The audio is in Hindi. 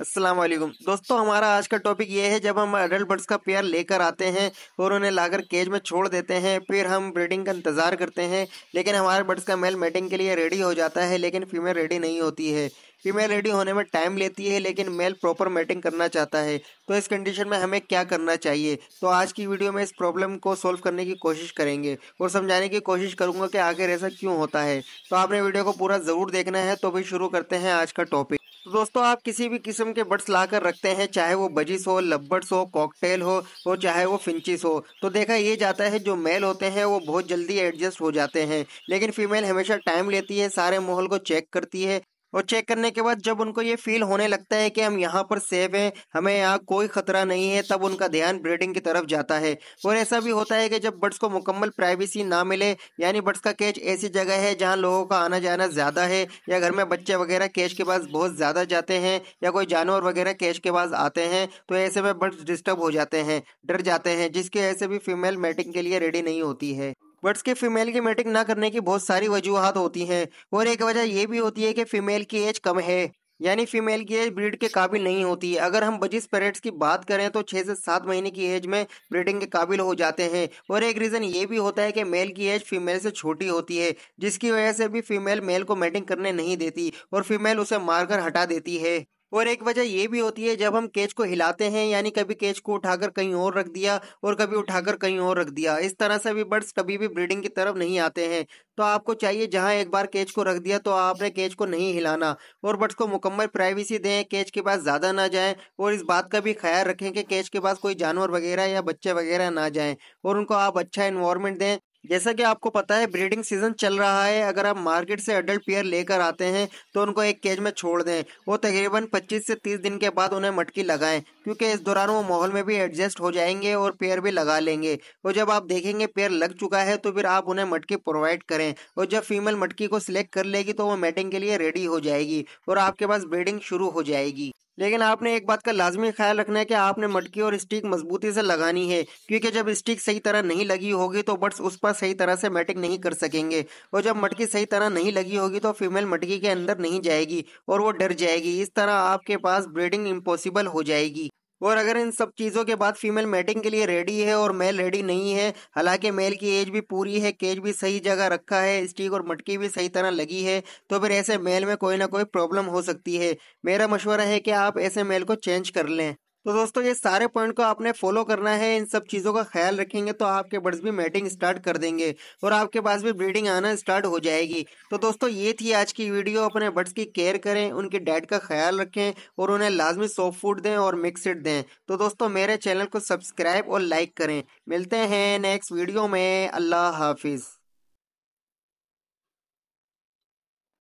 अस्सलाम वालेकुम दोस्तों हमारा आज का टॉपिक ये है जब हम एडल्ट बर्ड्स का पेयर लेकर आते हैं और उन्हें लाकर केज में छोड़ देते हैं फिर हम ब्रीडिंग का इंतज़ार करते हैं लेकिन हमारे बर्ड्स का मेल मेटिंग के लिए रेडी हो जाता है लेकिन फीमेल रेडी नहीं होती है फीमेल रेडी होने में टाइम लेती है लेकिन मेल प्रॉपर मेटिंग करना चाहता है तो इस कंडीशन में हमें क्या करना चाहिए तो आज की वीडियो में इस प्रॉब्लम को सॉल्व करने की कोशिश करेंगे और समझाने की कोशिश करूँगा कि आखिर ऐसा क्यों होता है तो आपने वीडियो को पूरा ज़रूर देखना है तो भी शुरू करते हैं आज का टॉपिक दोस्तों आप किसी भी किस्म के बर्ड्स ला कर रखते हैं चाहे वो बजिस हो लब्बर्स हो कॉकटेल हो और चाहे वो फिंचिस हो तो देखा ये जाता है जो मेल होते हैं वो बहुत जल्दी एडजस्ट हो जाते हैं लेकिन फीमेल हमेशा टाइम लेती है सारे माहौल को चेक करती है और चेक करने के बाद जब उनको ये फील होने लगता है कि हम यहाँ पर सेफ हैं हमें यहाँ कोई खतरा नहीं है तब उनका ध्यान ब्रीडिंग की तरफ जाता है और ऐसा भी होता है कि जब बर्ड्स को मुकम्मल प्राइवेसी ना मिले यानी बर्ड्स का कैच ऐसी जगह है जहाँ लोगों का आना जाना ज़्यादा है या घर में बच्चे वगैरह कैच के पास बहुत ज़्यादा जाते हैं या कोई जानवर वगैरह कैच के पास आते हैं तो ऐसे में बर्ड्स डिस्टर्ब हो जाते हैं डर जाते हैं जिसकी वजह से भी फीमेल मेटिंग के लिए रेडी नहीं होती है बर्ड्स के फीमेल की मेटिंग ना करने की बहुत सारी वजूहत होती हैं और एक वजह यह भी होती है कि फीमेल की एज कम है यानी फीमेल की एज ब्रीड के काबिल नहीं होती अगर हम बजिस पेरेट्स की बात करें तो छः से सात महीने की एज में ब्रीडिंग के काबिल हो जाते हैं और एक रीज़न ये भी होता है कि मेल की एज फीमेल से छोटी होती है जिसकी वजह से भी फीमेल मेल को मेटिंग करने नहीं देती और फीमेल उसे मारकर हटा देती है और एक वजह ये भी होती है जब हम कैच को हिलाते हैं यानी कभी कैच को उठाकर कहीं और रख दिया और कभी उठाकर कहीं और रख दिया इस तरह से भी बर्ड्स कभी भी ब्रीडिंग की तरफ नहीं आते हैं तो आपको चाहिए जहां एक बार कैच को रख दिया तो आपने कैच को नहीं हिलाना और बर्ड्स को मुकम्मल प्राइवेसी दें कैच के पास ज़्यादा ना जाएँ और इस बात का भी ख्याल रखें कि कैच के पास कोई जानवर वगैरह या बच्चे वगैरह ना जाएँ और उनको आप अच्छा इन्वायरमेंट दें जैसा कि आपको पता है ब्रीडिंग सीजन चल रहा है अगर आप मार्केट से अडल्ट पेयर लेकर आते हैं तो उनको एक केज में छोड़ दें वो तकरीबन 25 से 30 दिन के बाद उन्हें मटकी लगाएं क्योंकि इस दौरान वो माहौल में भी एडजस्ट हो जाएंगे और पेयर भी लगा लेंगे और जब आप देखेंगे पेयर लग चुका है तो फिर आप उन्हें मटकी प्रोवाइड करें और जब फीमेल मटकी को सिलेक्ट कर लेगी तो वो मेटिंग के लिए रेडी हो जाएगी और आपके पास ब्रीडिंग शुरू हो जाएगी लेकिन आपने एक बात का लाजमी ख्याल रखना है कि आपने मटकी और स्टिक मजबूती से लगानी है क्योंकि जब स्टिक सही तरह नहीं लगी होगी तो बर्ड्स उस पर सही तरह से मैटिंग नहीं कर सकेंगे और जब मटकी सही तरह नहीं लगी होगी तो फीमेल मटकी के अंदर नहीं जाएगी और वो डर जाएगी इस तरह आपके पास ब्रीडिंग इम्पॉसिबल हो जाएगी और अगर इन सब चीज़ों के बाद फीमेल मेटिंग के लिए रेडी है और मेल रेडी नहीं है हालांकि मेल की एज भी पूरी है केज भी सही जगह रखा है स्टिक और मटकी भी सही तरह लगी है तो फिर ऐसे मेल में कोई ना कोई प्रॉब्लम हो सकती है मेरा मशवरा है कि आप ऐसे मेल को चेंज कर लें तो दोस्तों ये सारे पॉइंट को आपने फॉलो करना है इन सब चीज़ों का ख्याल रखेंगे तो आपके बर्ड्स भी मैटिंग स्टार्ट कर देंगे और आपके पास भी ब्रीडिंग आना स्टार्ट हो जाएगी तो दोस्तों ये थी आज की वीडियो अपने बर्ड्स की केयर करें उनकी डाइट का ख्याल रखें और उन्हें लाजमी सॉफ्ट फूड दें और मिक्सड दें तो दोस्तों मेरे चैनल को सब्सक्राइब और लाइक करें मिलते हैं नेक्स्ट वीडियो में अल्लाह हाफिज़